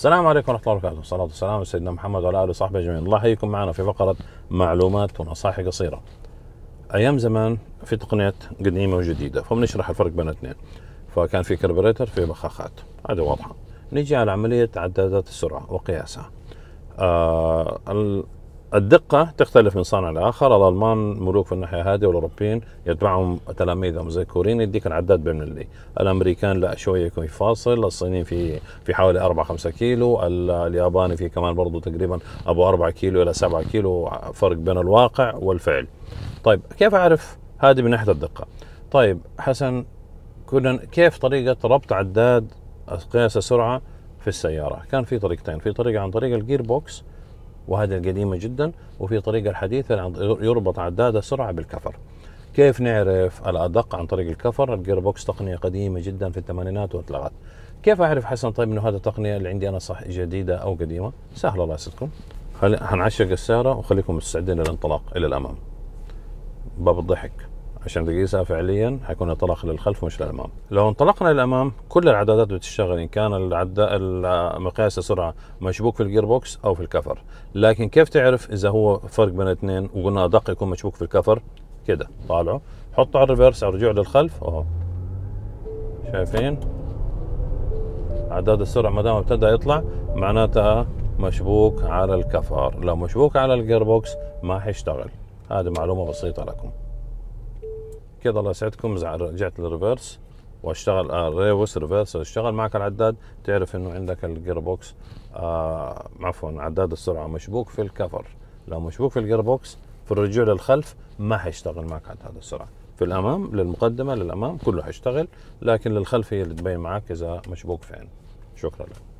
السلام عليكم ورحمه الله وبركاته والصلاه والسلام على سيدنا محمد وعلى اله وصحبه اجمعين الله يحييكم معنا في فقره معلومات ونصائح قصيره ايام زمان في تقنيات قديمه وجديده فبنشرح الفرق بين الاثنين فكان في كربريتر في بخاخات هذا واضحه نيجي على عمليه عدادات السرعه وقياسها آه الدقة تختلف من صانع لآخر الألمان ملوك في الناحية هذه والأوروبيين يتبعهم تلاميذهم زي كورين يديك العداد بين اللي الأمريكان لا شوية يكون فاصل الصينيين في في حوالي 4 5 كيلو الياباني في كمان برضه تقريبا أبو 4 كيلو إلى 7 كيلو فرق بين الواقع والفعل طيب كيف أعرف هذه من ناحية الدقة طيب حسن كنا كيف طريقة ربط عداد قياس السرعة في السيارة كان في طريقتين في طريقة عن طريق الجير بوكس وهذه القديمه جدا وفي طريقه الحديثه يربط عداد السرعه بالكفر كيف نعرف الادق عن طريق الكفر الجير بوكس تقنيه قديمه جدا في الثمانينات واطلقت كيف اعرف حسن طيب انه هذه التقنيه اللي عندي انا صح جديده او قديمه سهله الله يسعدكم هنعشق السياره وخليكم مستعدين للانطلاق الى الامام باب الضحك عشان تقيسها فعليا حيكون انطلاق للخلف مش للامام لو انطلقنا للامام كل العدادات بتشتغل ان كان العداء مقياس السرعه مشبوك في الجير بوكس او في الكفر لكن كيف تعرف اذا هو فرق بين الاثنين وقلنا ادق يكون مشبوك في الكفر كده طالعه حطه على الريفرس او رجوع للخلف اهو شايفين عداد السرعه ما دام ابتدى يطلع معناتها مشبوك على الكفر لو مشبوك على الجير بوكس ما حيشتغل هذه معلومه بسيطه لكم كذا الله يسعدكم رجعت للريفرس واشتغل الريوس آه، ريفرس اشتغل معك العداد تعرف انه عندك الجير بوكس آه عفوا عداد السرعه مشبوك في الكفر لو مشبوك في الجير بوكس في الرجوع للخلف ما حيشتغل معك عداد السرعه في الامام للمقدمه للامام كله حيشتغل لكن للخلف هي اللي تبين معك اذا مشبوك فين شكرا لك